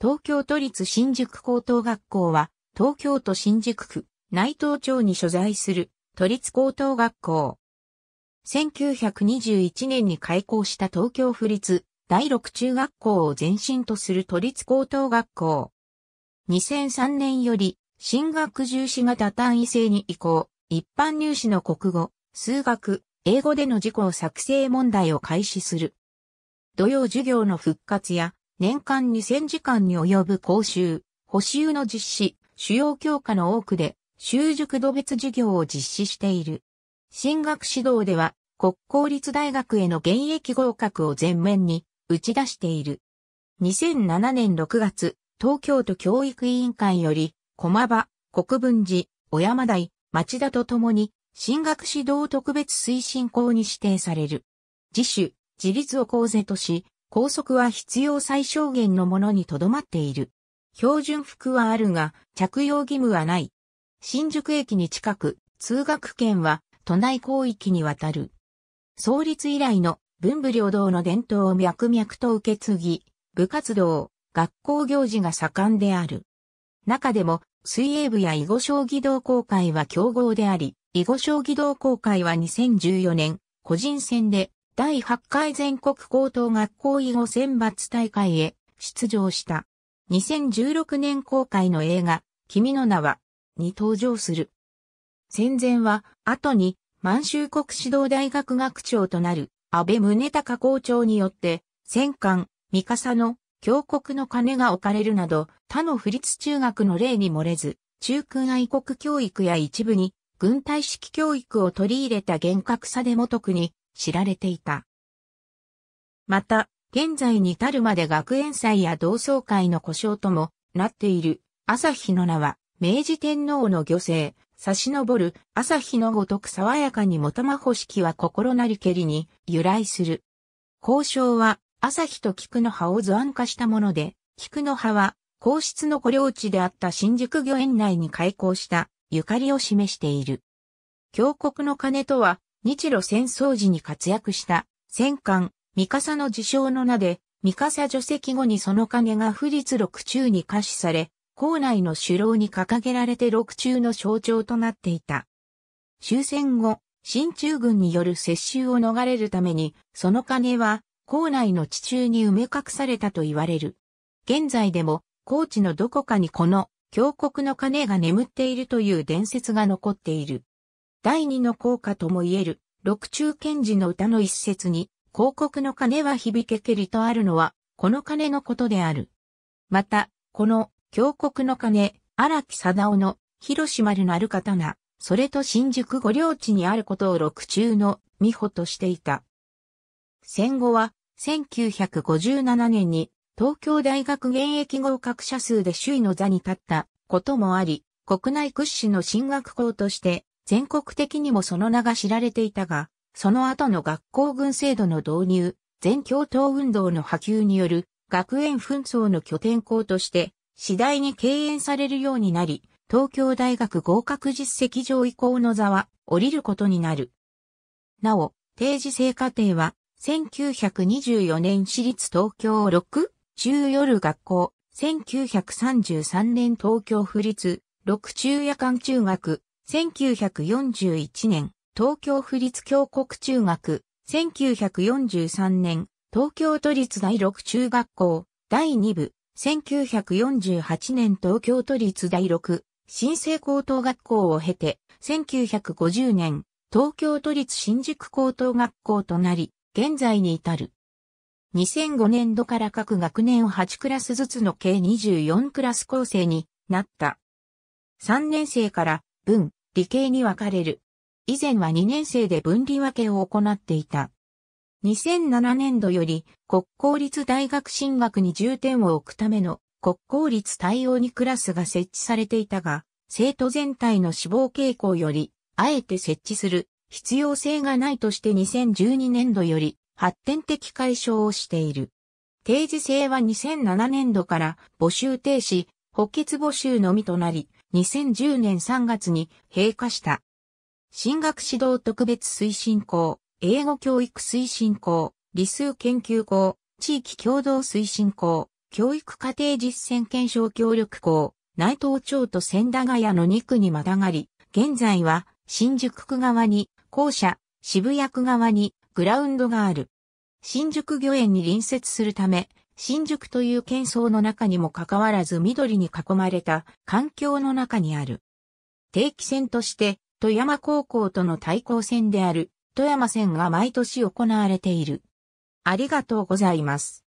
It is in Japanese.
東京都立新宿高等学校は、東京都新宿区内東町に所在する都立高等学校。1921年に開校した東京府立第六中学校を前身とする都立高等学校。2003年より進学重視型単位制に移行、一般入試の国語、数学、英語での自己作成問題を開始する。土曜授業の復活や年間2000時間に及ぶ講習、補習の実施、主要教科の多くで、習熟度別授業を実施している。進学指導では、国公立大学への現役合格を前面に打ち出している。2007年6月、東京都教育委員会より、駒場、国分寺、小山台、町田と共に、進学指導特別推進校に指定される。自主、自立を講成とし、高則は必要最小限のものにとどまっている。標準服はあるが、着用義務はない。新宿駅に近く、通学圏は都内広域にわたる。創立以来の文武両道の伝統を脈々と受け継ぎ、部活動、学校行事が盛んである。中でも、水泳部や囲碁将棋同好会は強豪であり、囲碁将棋同好会は2014年、個人戦で第8回全国高等学校囲碁選抜大会へ出場した。2016年公開の映画、君の名は、に登場する。戦前は、後に、満州国指導大学学長となる、安倍宗隆校長によって、戦艦、三笠の、峡谷の鐘が置かれるなど、他の不立中学の例に漏れず、中空愛国教育や一部に、軍隊式教育を取り入れた厳格さでも特に、知られていた。また、現在に至るまで学園祭や同窓会の故障ともなっている朝日の名は、明治天皇の御生。差し昇る朝日のごとく爽やかにもたまほしきは心なりけりに由来する。交渉は朝日と菊の葉を図案化したもので、菊の葉は皇室の御領地であった新宿御苑内に開校したゆかりを示している。峡谷の鐘とは日露戦争時に活躍した戦艦、三笠の自称の名で、三笠除籍後にその金が不立六中に可視され、校内の首楼に掲げられて六中の象徴となっていた。終戦後、新中軍による接収を逃れるために、その金は、校内の地中に埋め隠されたと言われる。現在でも、高知のどこかにこの、峡谷の金が眠っているという伝説が残っている。第二の効果とも言える、六中賢治の歌の一節に、広告の鐘は響けけりとあるのは、この鐘のことである。また、この、峡谷の鐘、荒木貞夫の、広島るなる刀、それと新宿御領地にあることを六中の、美穂としていた。戦後は、1957年に、東京大学現役合格者数で首位の座に立ったこともあり、国内屈指の進学校として全国的にもその名が知られていたが、その後の学校軍制度の導入、全教頭運動の波及による学園紛争の拠点校として次第に敬遠されるようになり、東京大学合格実績上移行の座は降りることになる。なお、定時制課程は1924年私立東京6中夜学校、1933年東京府立6中夜間中学、1941年、東京府立教国中学、1943年、東京都立第六中学校、第二部、1948年東京都立第六。新生高等学校を経て、1950年、東京都立新宿高等学校となり、現在に至る。2005年度から各学年を8クラスずつの計24クラス構成になった。3年生から文、理系に分かれる。以前は2年生で分離分けを行っていた。2007年度より国公立大学進学に重点を置くための国公立対応にクラスが設置されていたが、生徒全体の死亡傾向より、あえて設置する必要性がないとして2012年度より発展的解消をしている。定時制は2007年度から募集停止、補欠募集のみとなり、2010年3月に閉化した。進学指導特別推進校、英語教育推進校、理数研究校、地域共同推進校、教育家庭実践検証協力校、内藤町と千駄ヶ谷の2区にまたがり、現在は新宿区側に校舎、渋谷区側にグラウンドがある。新宿御苑に隣接するため、新宿という喧騒の中にもかかわらず緑に囲まれた環境の中にある。定期戦として、富山高校との対抗戦である、富山戦が毎年行われている。ありがとうございます。